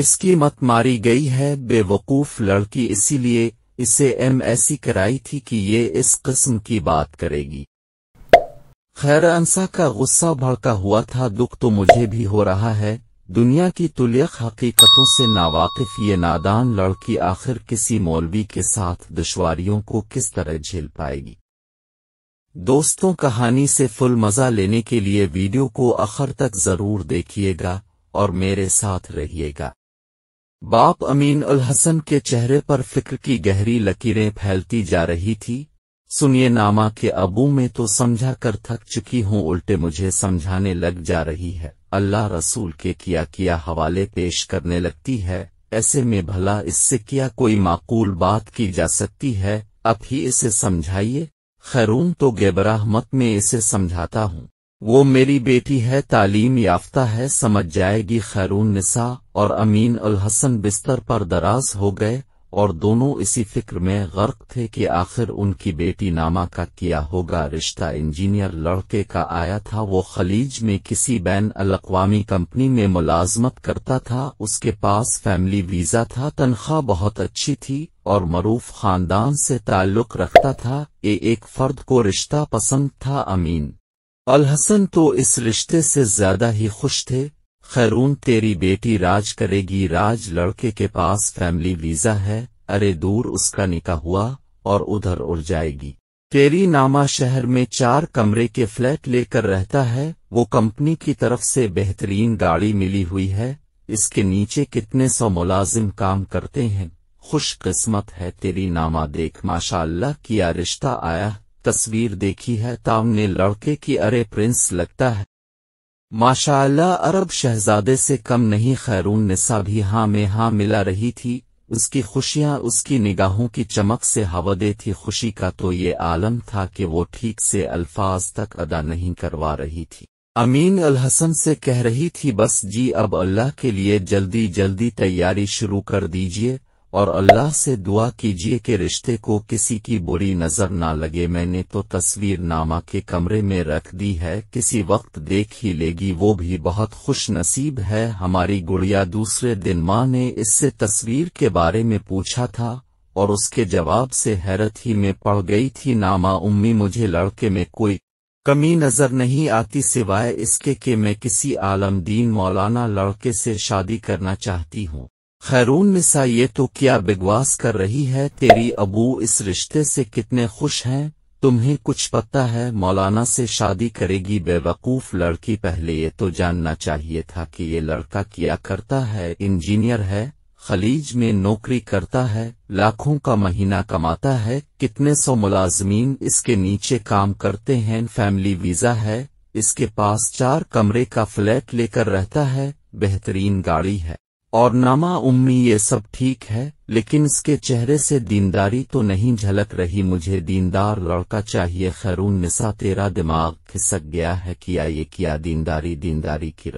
इसकी मत मारी गई है बेवकूफ लड़की इसीलिए इसे एम ऐसी कराई थी कि ये इस किस्म की बात करेगी खैर अंसा का गुस्सा भड़का हुआ था दुख तो मुझे भी हो रहा है दुनिया की तुल्यक हकीकतों से नावाकिफ ये नादान लड़की आखिर किसी मौलवी के साथ दुश्वारियों को किस तरह झेल पाएगी दोस्तों कहानी से फुल मजा लेने के लिए वीडियो को आखिर तक जरूर देखिएगा और मेरे साथ रहिएगा बाप अमीन अल हसन के चेहरे पर फिक्र की गहरी लकीरें फैलती जा रही थी सुनिए नामा के अबू में तो समझा कर थक चुकी हूँ उल्टे मुझे समझाने लग जा रही है अल्लाह रसूल के किया किया हवाले पेश करने लगती है ऐसे में भला इससे क्या कोई माकूल बात की जा सकती है अब ही इसे समझाइए खैरून तो गेबराहमत में इसे समझाता हूँ वो मेरी बेटी है तालीम याफ्ता है समझ जाएगी खैरून निसा और अमीन अल हसन बिस्तर पर दराज हो गए और दोनों इसी फिक्र में गर्क थे कि आखिर उनकी बेटी नामा का किया होगा रिश्ता इंजीनियर लड़के का आया था वो खलीज में किसी बैन अलावामी कंपनी में मुलाजमत करता था उसके पास फैमिली वीज़ा था तनख्वाह बहुत अच्छी थी और मरूफ खानदान से ताल्लुक़ रखता था ये एक फ़र्द को रिश्ता पसंद था अमीन अलहसन तो इस रिश्ते से ज्यादा ही खुश थे खैरून तेरी बेटी राज करेगी राज लड़के के पास फैमिली वीजा है अरे दूर उसका निका हुआ और उधर उड़ जाएगी तेरी नामा शहर में चार कमरे के फ्लैट लेकर रहता है वो कंपनी की तरफ से बेहतरीन गाड़ी मिली हुई है इसके नीचे कितने सौ मुलाजिम काम करते हैं खुशकिस्मत है तेरी नामा देख माशाल्लाह किया रिश्ता आया तस्वीर देखी है तामने लड़के की अरे प्रिंस लगता है माशाल्लाह अरब शहजादे से कम नहीं खैरून निसा भी हाँ में हाँ मिला रही थी उसकी खुशियां उसकी निगाहों की चमक से दे थी खुशी का तो ये आलम था कि वो ठीक से अल्फाज तक अदा नहीं करवा रही थी अमीन अल हसन से कह रही थी बस जी अब अल्लाह के लिए जल्दी जल्दी तैयारी शुरू कर दीजिए और अल्लाह से दुआ कीजिए कि रिश्ते को किसी की बुरी नज़र ना लगे मैंने तो तस्वीर नामा के कमरे में रख दी है किसी वक्त देख ही लेगी वो भी बहुत खुश नसीब है हमारी गुड़िया दूसरे दिन माँ ने इससे तस्वीर के बारे में पूछा था और उसके जवाब से हैरत ही में पड़ गई थी नामा उम्मी मुझे लड़के में कोई कमी नजर नहीं आती सिवाय इसके कि मैं किसी आलमदीन मौलाना लड़के से शादी करना चाहती हूँ खैरून निसा ये तो क्या बिगवास कर रही है तेरी अबू इस रिश्ते से कितने खुश हैं तुम्हें कुछ पता है मौलाना से शादी करेगी बेवकूफ लड़की पहले ये तो जानना चाहिए था कि ये लड़का किया करता है इंजीनियर है खलीज में नौकरी करता है लाखों का महीना कमाता है कितने सौ मुलाजमीन इसके नीचे काम करते हैं फैमिली वीजा है इसके पास चार कमरे का फ्लैट लेकर रहता है बेहतरीन गाड़ी है और नामा उम्मी ये सब ठीक है लेकिन इसके चेहरे से दीनदारी तो नहीं झलक रही मुझे दीनदार लड़का चाहिए खैरून निसा तेरा दिमाग खिसक गया है किया ये किया दीनदारी दीनदारी की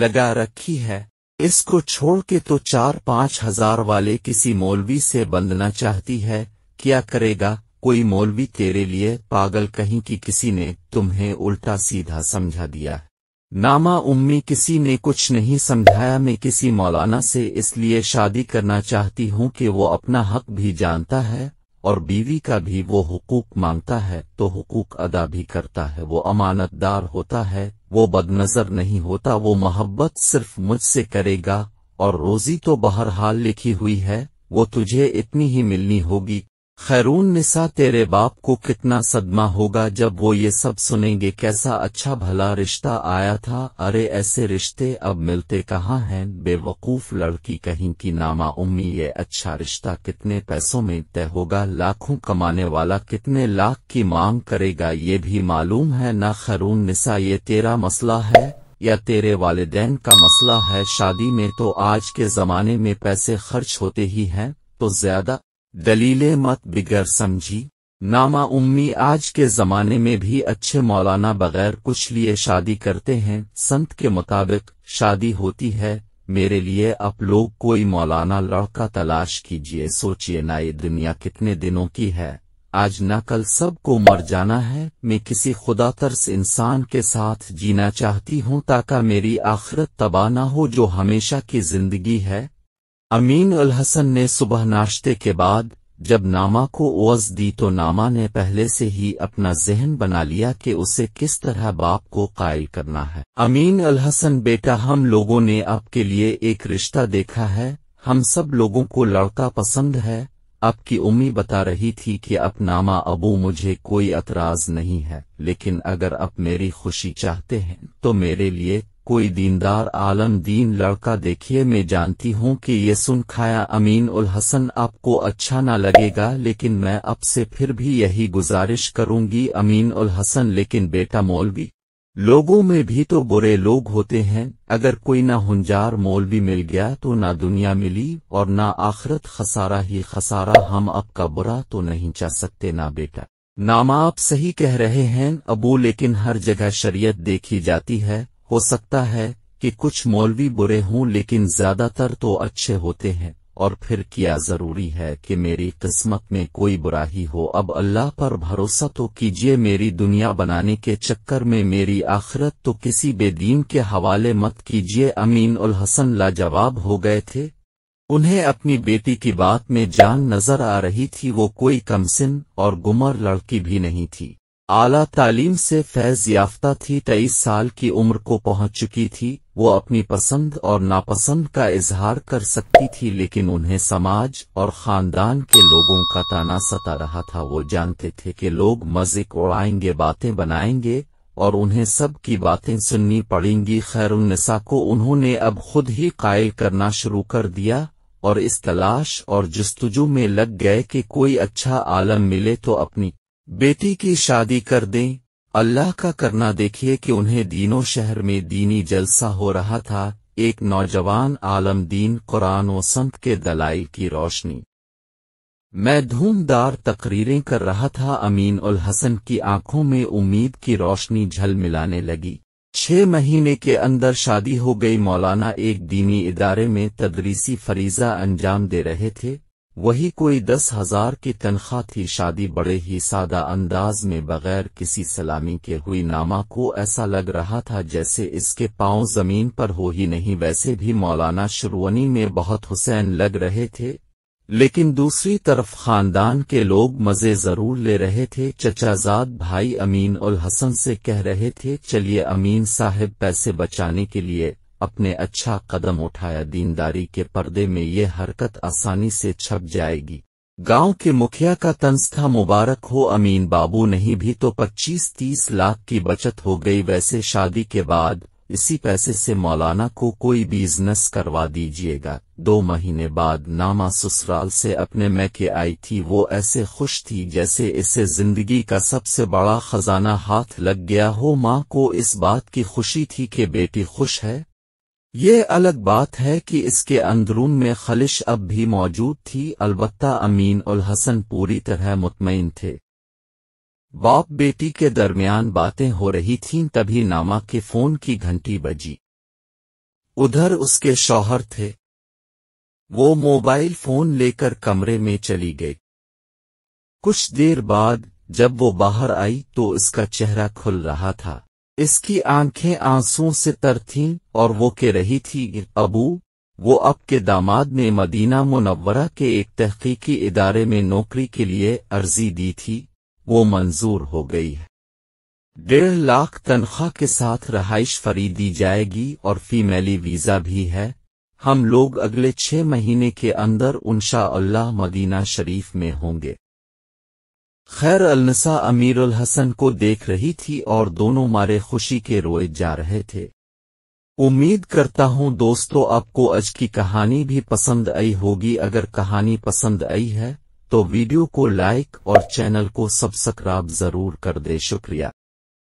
लगा रखी है इसको छोड़ के तो चार पांच हजार वाले किसी मौलवी से बंधना चाहती है क्या करेगा कोई मौलवी तेरे लिए पागल कहीं कि किसी ने तुम्हें उल्टा सीधा समझा दिया है नामा उम्मी किसी ने कुछ नहीं समझाया मैं किसी मौलाना से इसलिए शादी करना चाहती हूँ कि वो अपना हक भी जानता है और बीवी का भी वो हुकूक मांगता है तो हुकूक अदा भी करता है वो अमानतदार होता है वो बदनजर नहीं होता वो मोहब्बत सिर्फ मुझसे करेगा और रोजी तो बहरहाल लिखी हुई है वो तुझे इतनी ही मिलनी होगी खैरून निसा तेरे बाप को कितना सदमा होगा जब वो ये सब सुनेंगे कैसा अच्छा भला रिश्ता आया था अरे ऐसे रिश्ते अब मिलते कहाँ हैं बेवकूफ लड़की कहीं की नामा उम्मी ये अच्छा रिश्ता कितने पैसों में तय होगा लाखों कमाने वाला कितने लाख की मांग करेगा ये भी मालूम है ना खैरून निसा ये तेरा मसला है या तेरे वालदेन का मसला है शादी में तो आज के जमाने में पैसे खर्च होते ही है तो ज्यादा दलीलें मत बिगर समझी नामा उम्मी आज के जमाने में भी अच्छे मौलाना बगैर कुछ लिए शादी करते हैं संत के मुताबिक शादी होती है मेरे लिए आप लोग कोई मौलाना लड़का तलाश कीजिए सोचिए ना ये दुनिया कितने दिनों की है आज न कल सबको मर जाना है मैं किसी खुदा तर्स इंसान के साथ जीना चाहती हूँ ताकि मेरी आखिरत तबाह न हो जो हमेशा की जिंदगी है अमीन अल हसन ने सुबह नाश्ते के बाद जब नामा को ओज दी तो नामा ने पहले से ही अपना जहन बना लिया कि उसे किस तरह बाप को कायल करना है अमीन अल हसन बेटा हम लोगों ने आपके लिए एक रिश्ता देखा है हम सब लोगों को लड़का पसंद है आपकी उम्मी बता रही थी कि अब नामा अबू मुझे कोई अतराज नहीं है लेकिन अगर आप मेरी खुशी चाहते हैं तो मेरे लिए कोई दीनदार आलम दीन लड़का देखिए मैं जानती हूँ कि ये सुन खाया अमीन उल हसन आपको अच्छा ना लगेगा लेकिन मैं अब से फिर भी यही गुजारिश करूंगी अमीन उल हसन लेकिन बेटा मौलवी लोगों में भी तो बुरे लोग होते हैं अगर कोई ना हंजार मौलवी मिल गया तो ना दुनिया मिली और ना आखरत खसारा ही खसारा हम आपका बुरा तो नहीं चाह सकते ना बेटा नाम आप सही कह रहे हैं अबू लेकिन हर जगह शरीयत देखी जाती है हो सकता है कि कुछ मौलवी बुरे हों लेकिन ज्यादातर तो अच्छे होते हैं और फिर किया जरूरी है कि मेरी किस्मत में कोई बुराही हो अब अल्लाह पर भरोसा तो कीजिए मेरी दुनिया बनाने के चक्कर में मेरी आखिरत तो किसी बेदीन के हवाले मत कीजिए अमीन उल हसन लाजवाब हो गए थे उन्हें अपनी बेटी की बात में जान नजर आ रही थी वो कोई कमसिन और गुमर लड़की भी नहीं थी आला तालीम से फैज याफ्ता थी तेईस साल की उम्र को पहुंच चुकी थी वो अपनी पसंद और नापसंद का इजहार कर सकती थी लेकिन उन्हें समाज और खानदान के लोगों का ताना सता रहा था वो जानते थे कि लोग मजिक उड़ाएंगे बातें बनाएंगे और उन्हें सब की बातें सुननी पड़ेंगी खैरुन्नसा को उन्होंने अब खुद ही कायल करना शुरू कर दिया और इस तलाश और जस्तुजू में लग गए कि कोई अच्छा आलम मिले तो अपनी बेटी की शादी कर दें अल्लाह का करना देखिए कि उन्हें दीनों शहर में दीनी जलसा हो रहा था एक नौजवान आलम दीन कुरान व संत के दलाई की रोशनी मैं धूमदार तकरीरें कर रहा था अमीन उल हसन की आंखों में उम्मीद की रोशनी झल मिलाने लगी छह महीने के अंदर शादी हो गई मौलाना एक दीनी इदारे में तदरीसी फरीजा अंजाम दे रहे थे वही कोई दस हजार की तनख्वाह थी शादी बड़े ही सादा अंदाज में बगैर किसी सलामी के हुई नामा को ऐसा लग रहा था जैसे इसके पांव जमीन पर हो ही नहीं वैसे भी मौलाना शुरुनी में बहुत हुसैन लग रहे थे लेकिन दूसरी तरफ खानदान के लोग मजे जरूर ले रहे थे चचाजाद भाई अमीन उल हसन से कह रहे थे चलिए अमीन साहब पैसे बचाने के लिए अपने अच्छा कदम उठाया दीनदारी के पर्दे में ये हरकत आसानी से छप जाएगी गांव के मुखिया का तंज था मुबारक हो अमीन बाबू नहीं भी तो 25-30 लाख की बचत हो गई वैसे शादी के बाद इसी पैसे से मौलाना को कोई बिजनेस करवा दीजिएगा दो महीने बाद नामा ससुराल से अपने मैके आई थी वो ऐसे खुश थी जैसे इसे जिंदगी का सबसे बड़ा खजाना हाथ लग गया हो माँ को इस बात की खुशी थी कि बेटी खुश है ये अलग बात है कि इसके अंदरून में खलिश अब भी मौजूद थी अलबत् अमीन उल हसन पूरी तरह मुतमिन थे बाप बेटी के दरमियान बातें हो रही थीं तभी नामा के फोन की घंटी बजी उधर उसके शौहर थे वो मोबाइल फोन लेकर कमरे में चली गई कुछ देर बाद जब वो बाहर आई तो उसका चेहरा खुल रहा था इसकी आंखें आंसुओं से तर थीं और वो कह रही थी अबू वो अब के दामाद ने मदीना मुनव्वरा के एक तहकीकी इदारे में नौकरी के लिए अर्जी दी थी वो मंजूर हो गई है डेढ़ लाख तनख्वाह के साथ रहाइश फरी दी जाएगी और फीमेली वीज़ा भी है हम लोग अगले छह महीने के अंदर उनशा अल्लाह मदीना शरीफ में होंगे खैर अलनसा अमीर उल हसन को देख रही थी और दोनों मारे खुशी के रोए जा रहे थे उम्मीद करता हूं दोस्तों आपको आज की कहानी भी पसंद आई होगी अगर कहानी पसंद आई है तो वीडियो को लाइक और चैनल को सब्सक्राइब जरूर कर दे शुक्रिया